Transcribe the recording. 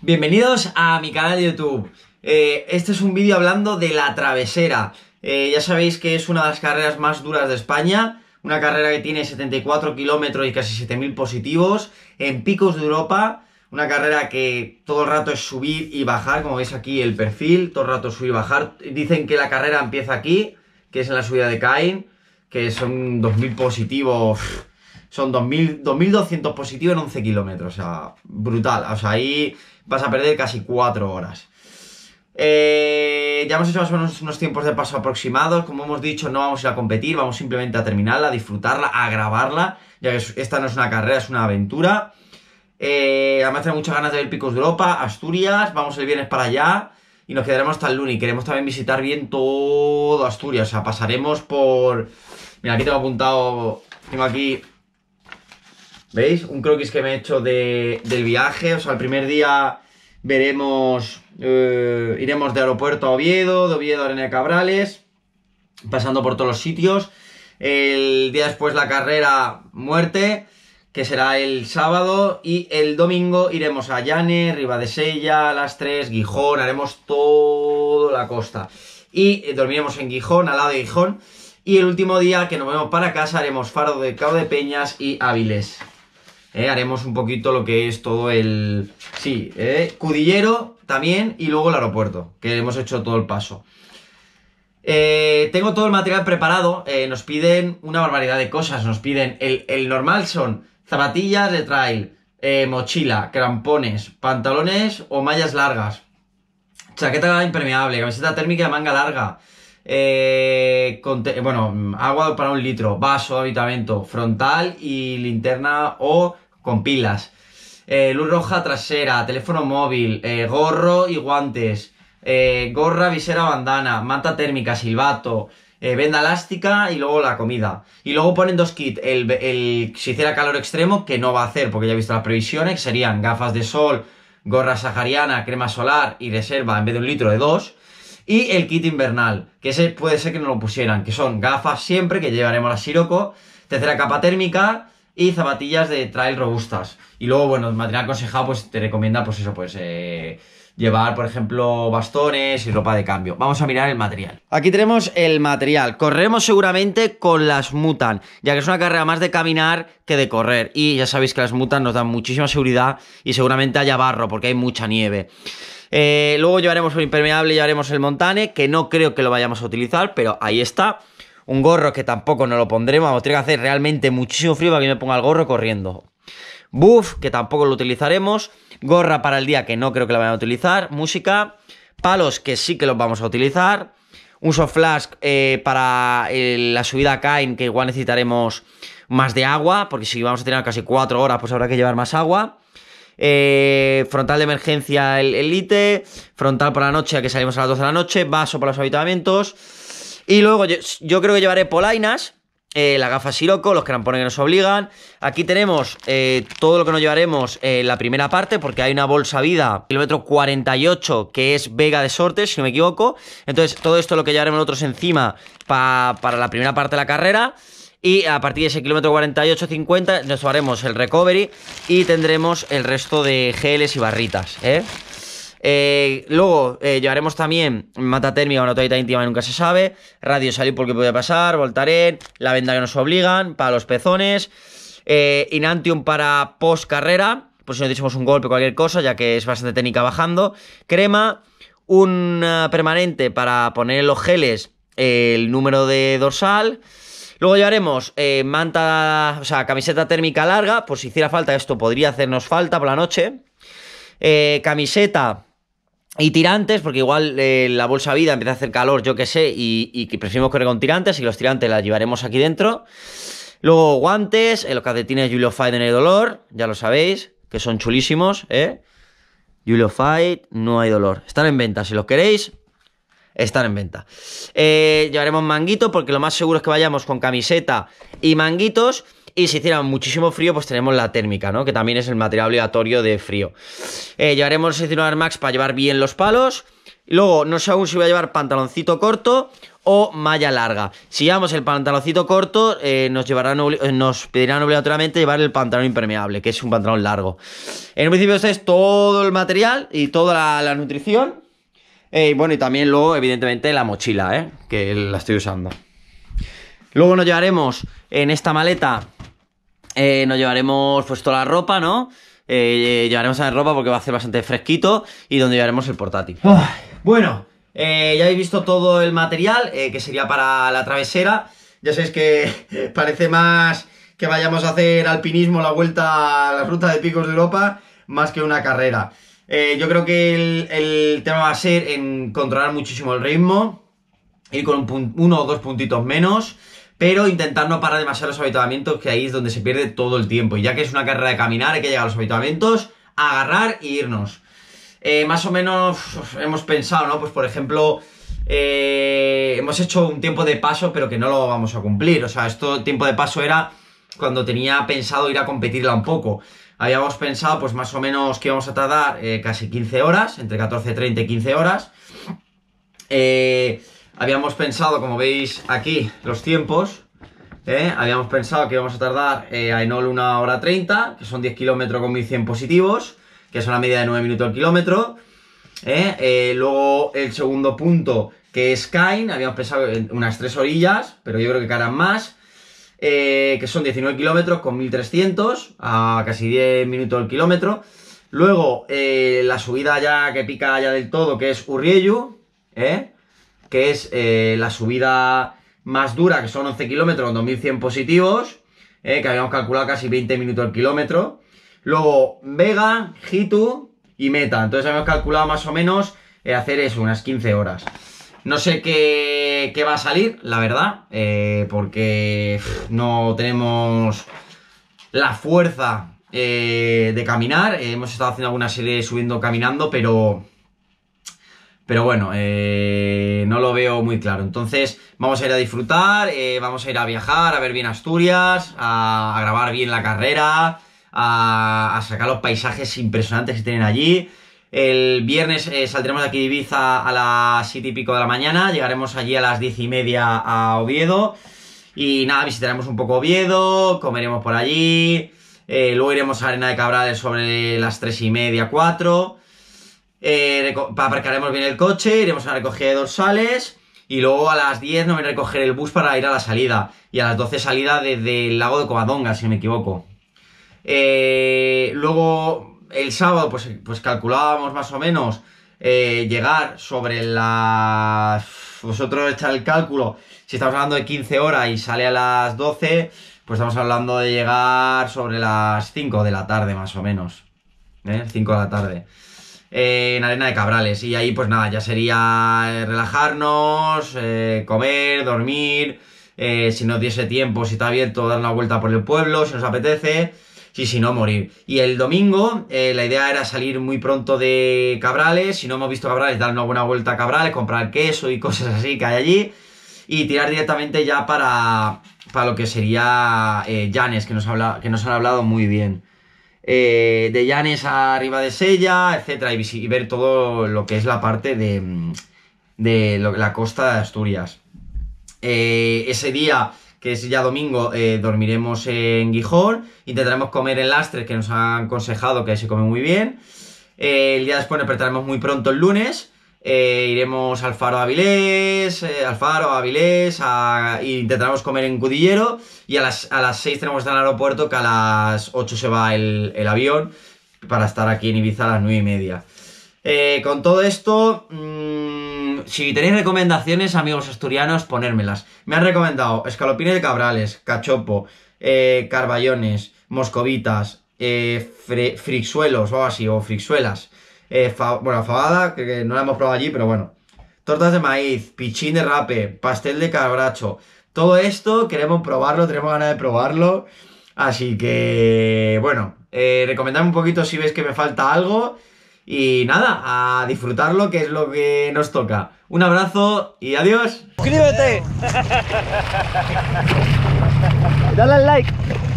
Bienvenidos a mi canal de YouTube. Eh, este es un vídeo hablando de la travesera. Eh, ya sabéis que es una de las carreras más duras de España, una carrera que tiene 74 kilómetros y casi 7.000 positivos, en picos de Europa, una carrera que todo el rato es subir y bajar, como veis aquí el perfil, todo el rato subir y bajar. Dicen que la carrera empieza aquí, que es en la subida de Cain, que son 2.000 positivos, son 2000, 2.200 positivos en 11 kilómetros, o sea, brutal, o sea, ahí vas a perder casi 4 horas. Eh, ya hemos hecho más o menos unos tiempos de paso aproximados, como hemos dicho, no vamos a ir a competir, vamos simplemente a terminarla, a disfrutarla, a grabarla, ya que esta no es una carrera, es una aventura. Eh, además tengo muchas ganas de ver Picos de Europa, Asturias, vamos el viernes para allá y nos quedaremos hasta el lunes. queremos también visitar bien todo Asturias. O sea, pasaremos por. Mira, aquí tengo apuntado. Tengo aquí. ¿Veis? Un croquis que me he hecho del viaje. O sea, el primer día veremos. Eh, iremos de aeropuerto a Oviedo, de Oviedo a Arena de Cabrales. Pasando por todos los sitios. El día después la carrera, muerte que será el sábado, y el domingo iremos a Llane, Ribadesella, Las Tres, Gijón, haremos toda la costa. Y eh, dormiremos en Gijón, al lado de Gijón, y el último día que nos vemos para casa haremos Faro de Cabo de Peñas y Áviles. Eh, haremos un poquito lo que es todo el... Sí, eh, Cudillero también y luego el aeropuerto, que hemos hecho todo el paso. Eh, tengo todo el material preparado, nos piden una barbaridad de cosas, nos piden el, el normal son zapatillas de trail, eh, mochila, crampones, pantalones o mallas largas, chaqueta impermeable, camiseta térmica de manga larga, eh, bueno, agua para un litro, vaso, habitamento, frontal y linterna o con pilas, eh, luz roja trasera, teléfono móvil, gorro y guantes, gorra, visera, bandana, manta térmica, silbato, eh, venda elástica y luego la comida. Y luego ponen dos kits, el, si hiciera calor extremo, que no va a hacer, porque ya he visto las previsiones, que serían gafas de sol, gorra sahariana, crema solar y reserva en vez de un litro de dos. Y el kit invernal, que puede ser que no lo pusieran, que son gafas siempre, que llevaremos a Siroco, tercera capa térmica y zapatillas de trail robustas. Y luego, bueno, el material aconsejado, pues te recomienda, pues eso, pues... Eh, llevar, por ejemplo, bastones y ropa de cambio. Vamos a mirar el material. Aquí tenemos el material. Corremos seguramente con las Mutan, ya que es una carrera más de caminar que de correr. Y ya sabéis que las Mutan nos dan muchísima seguridad y seguramente haya barro porque hay mucha nieve. Eh, luego llevaremos el impermeable, llevaremos el montane, que no creo que lo vayamos a utilizar, pero ahí está. Un gorro que tampoco nos lo pondremos, vamos, tiene que hacer realmente muchísimo frío para que me ponga el gorro corriendo. Buff, que tampoco lo utilizaremos gorra para el día que no creo que la vayan a utilizar, música, palos que sí que los vamos a utilizar, uso flask eh, para eh, la subida a Kain que igual necesitaremos más de agua, porque si vamos a tener casi 4 horas pues habrá que llevar más agua. Eh, frontal de emergencia el elite, frontal por la noche que salimos a las 12 de la noche, vaso para los habitamientos y luego yo creo que llevaré polainas eh, la gafa Siroco, los crampones que nos obligan. Aquí tenemos eh, todo lo que nos llevaremos eh, en la primera parte, porque hay una bolsa vida, kilómetro 48, que es Vega de Sortes, si no me equivoco. Entonces, todo esto lo que llevaremos nosotros encima para la primera parte de la carrera. Y a partir de ese kilómetro 48-50 nos haremos el recovery y tendremos el resto de geles y barritas, ¿eh? Eh, luego eh, llevaremos también mata térmica, una toallita íntima, nunca se sabe. Radio salir porque puede pasar, Voltaren, la venda que nos obligan, para los pezones. Eh, Inantium para post carrera, por si nos hicimos un golpe o cualquier cosa, ya que es bastante técnica bajando. Crema, un permanente para poner en los geles el número de dorsal. Luego llevaremos manta, o sea, camiseta térmica larga, por si hiciera falta, esto podría hacernos falta por la noche. camiseta y tirantes, porque igual eh, la bolsa vida empieza a hacer calor, yo qué sé, y, y preferimos correr con tirantes y los tirantes las llevaremos aquí dentro. Luego guantes, eh, los tiene Julio Fight en el dolor, ya lo sabéis, que son chulísimos, ¿eh? Julio Fight, no hay dolor. Están en venta, si los queréis, están en venta. Eh, llevaremos manguito, porque lo más seguro es que vayamos con camiseta y manguitos. Y si hiciera muchísimo frío, pues tenemos la térmica, ¿no? Que también es el material obligatorio de frío. Eh, llevaremos el 19 Max para llevar bien los palos. Luego, no sé aún si voy a llevar pantaloncito corto o malla larga. Si llevamos el pantaloncito corto, eh, nos, llevarán, eh, nos pedirán obligatoriamente llevar el pantalón impermeable, que es un pantalón largo. En principio, este es todo el material y toda la, nutrición. y bueno, y también luego, evidentemente, la mochila, que la estoy usando. Luego nos llevaremos en esta maleta eh, nos llevaremos puesto la ropa, ¿no? Eh, eh, llevaremos a la ropa porque va a ser bastante fresquito y donde llevaremos el portátil. bueno, ya habéis visto todo el material que sería para la travesera. Ya sabéis que parece más que vayamos a hacer alpinismo la vuelta a la ruta de picos de Europa más que una carrera. yo creo que el, tema va a ser en controlar muchísimo el ritmo, ir con uno o dos puntitos menos pero intentar no parar demasiado los habitamientos, que ahí es donde se pierde todo el tiempo. Y ya que es una carrera de caminar, hay que llegar a los habitamientos agarrar e irnos. Eh, más o menos hemos pensado, ¿no? Pues por ejemplo, eh, hemos hecho un tiempo de paso, pero que no lo vamos a cumplir. O sea, esto tiempo de paso era cuando tenía pensado ir a competirla un poco. Habíamos pensado, pues más o menos que íbamos a tardar eh, casi 15 horas, entre 30 y 15 horas. Eh, habíamos pensado, como veis aquí, los tiempos. ¿eh? Habíamos pensado que íbamos a tardar eh, Enol una hora 30, que son 10 kilómetros con 1100 positivos, que es una media de 9 minutos al kilómetro. ¿eh? Eh, luego el segundo punto, que es Kain, habíamos pensado en unas tres orillas, pero yo creo que caerán más. que son 19 kilómetros con 1300, a casi 10 minutos al kilómetro. Luego, la subida ya que pica ya del todo, que es Urrieyu, ¿eh? que es eh, la subida más dura, que son 11 kilómetros, 2100 positivos, eh, que habíamos calculado casi 20 minutos al kilómetro. Luego Vega, Hitu y Meta. Entonces habíamos calculado más o menos eh, hacer eso, unas 15 horas. No sé qué, va a salir, la verdad, porque no tenemos la fuerza de caminar. hemos estado haciendo alguna serie subiendo caminando, pero pero bueno, eh, no lo veo muy claro. Entonces, vamos a ir a disfrutar, eh, vamos a ir a viajar, a ver bien Asturias, a, grabar bien la carrera, a, sacar los paisajes impresionantes que tienen allí. El viernes eh, saldremos de aquí de Ibiza a las 7 y pico de la mañana, llegaremos allí a las 10 y media a Oviedo. Y nada, visitaremos un poco Oviedo, comeremos por allí, luego iremos a Arena de Cabrales sobre las 3 y media, 4. Eh, aparcaremos bien el coche, iremos a recoger dorsales y luego a las 10 nos van a recoger el bus para ir a la salida. Y a las 12 salida desde el lago de Covadonga, si no me equivoco. Eh, luego el sábado pues, pues calculábamos más o menos eh, llegar sobre las... Vosotros echar el cálculo, si estamos hablando de 15 horas y sale a las 12, pues estamos hablando de llegar sobre las 5 de la tarde más o menos. 5 de la tarde en Arena de Cabrales. Y ahí, pues nada, ya sería eh, relajarnos, eh, comer, dormir. Eh, si nos diese tiempo, si está abierto, dar una vuelta por el pueblo, si nos apetece. Y si no, morir. Y el domingo, la idea era salir muy pronto de Cabrales. Si no hemos visto Cabrales, dar una buena vuelta a Cabrales, comprar queso y cosas así que hay allí. Y tirar directamente ya para, para lo que sería eh, que nos, habla, que nos han hablado muy bien. Eh, de Llanes arriba de Sella, etcétera, y, ver todo lo que es la parte de, mm, la costa de Asturias. Eh, ese día, que es ya domingo, eh, dormiremos en Gijón, intentaremos comer el lastre que nos han aconsejado que se come muy bien. el día después nos despertaremos muy pronto el lunes eh, iremos al Faro Avilés, eh, al Faro Avilés, e intentaremos comer en Cudillero, y a las, a 6 tenemos que estar en el aeropuerto, que a las 8 se va el, avión, para estar aquí en Ibiza a las 9 y media. Eh, con todo esto, mm, si tenéis recomendaciones, amigos asturianos, ponérmelas. Me han recomendado escalopines de cabrales, cachopo, carballones, moscovitas, frixuelos o así, o frixuelas eh, bueno, fabada, que, no la hemos probado allí, pero bueno. Tortas de maíz, pichín de rape, pastel de cabracho. Todo esto queremos probarlo, tenemos ganas de probarlo. Así que, bueno, eh, recomendadme un poquito si ves que me falta algo. Y nada, a disfrutarlo, que es lo que nos toca. Un abrazo y adiós. Suscríbete. Dale al like.